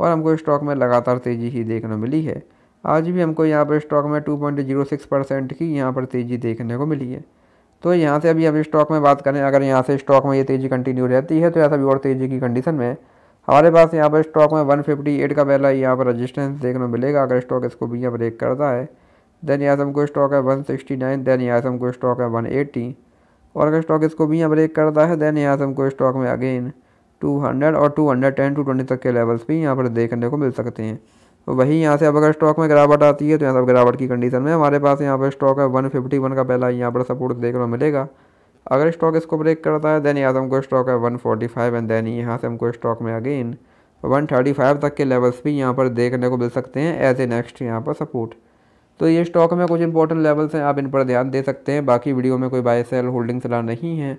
और हमको स्टॉक में लगातार तेज़ी ही देखने मिली है आज भी हमको यहाँ पर स्टॉक में सिक्स परसेंट की यहाँ पर तेज़ी देखने को मिली है तो यहाँ से अभी हम स्टॉक में बात करें अगर यहाँ से स्टॉक में ये तेज़ी कंटिन्यू रहती है तो ऐसा भी और तेज़ी की कंडीशन में हमारे पास यहाँ पर स्टॉक में 158 का पहला यहाँ पर रजिस्टेंस देखने को मिलेगा अगर स्टॉक इसको भी यहाँ ब्रेक करता है देन यहाँ से हमको स्टॉक है 169 देन यहाँ से हमको स्टॉक है 180 और अगर स्टॉक इसको भी यहाँ ब्रेक करता है देन यहाँ से हमको स्टॉक में अगेन 200 और 210 ट्वेंटी तक के लेवल्स भी यहाँ पर देखने को मिल सकते हैं तो वहीं यहाँ से अब अगर स्टॉक में गिरावट आती है तो यहाँ से गिरावट की कंडीशन में हमारे पास यहाँ पर स्टॉक है वन फिफ्टी वन का पहला यहाँ पर सपोर्ट देखने को मिलेगा अगर स्टॉक इसको ब्रेक करता है देन यहाँ से हमको स्टॉक है फाइव एंड देन यहाँ से हमको स्टॉक में अगेन फाइव तक के लेवल्स भी यहाँ पर देखने को मिल सकते हैं एज ए नेक्स्ट यहाँ पर सपोर्ट तो ये स्टॉक में कुछ इंपॉर्टेंट लेवल्स हैं आप इन पर ध्यान दे सकते हैं बाकी वीडियो में कोई बाय सेल होल्डिंग सलाह नहीं है